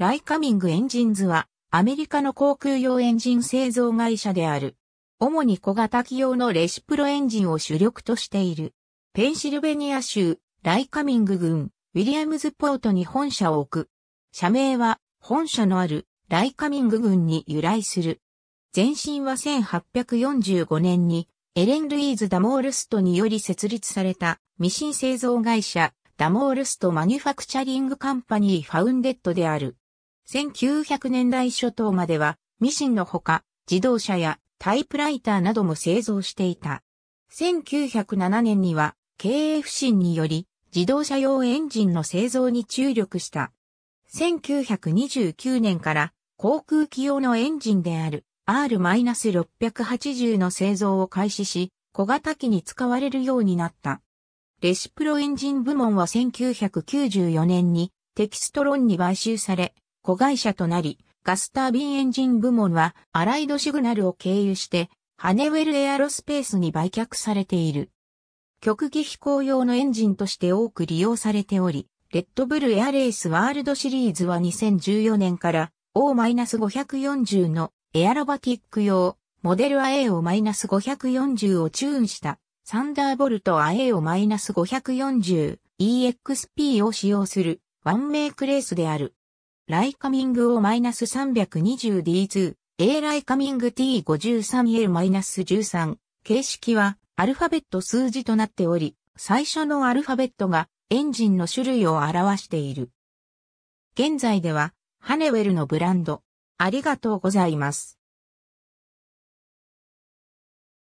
ライカミングエンジンズは、アメリカの航空用エンジン製造会社である。主に小型機用のレシプロエンジンを主力としている。ペンシルベニア州、ライカミング郡、ウィリアムズポートに本社を置く。社名は、本社のある、ライカミング郡に由来する。前身は1845年に、エレン・ルイーズ・ダモールストにより設立された、ミシン製造会社、ダモールスト・マニュファクチャリング・カンパニー・ファウンデッドである。1900年代初頭までは、ミシンのほか、自動車やタイプライターなども製造していた。1907年には、経営不振により、自動車用エンジンの製造に注力した。1929年から航空機用のエンジンである R-680 の製造を開始し、小型機に使われるようになった。レシプロエンジン部門は1994年にテキストロンに買収され、子会社となり、ガスタービンエンジン部門はアライドシグナルを経由してハネウェルエアロスペースに売却されている。極技飛行用のエンジンとして多く利用されており、レッドブルエアレースワールドシリーズは2014年から O-540 のエアロバティック用モデル IA を -540 をチューンしたサンダーボルト IA を -540EXP を使用するワンメイクレースである。ライカミング O-320D2、A ライカミング T53L-13。形式はアルファベット数字となっており、最初のアルファベットがエンジンの種類を表している。現在では、ハネウェルのブランド。ありがとうございます。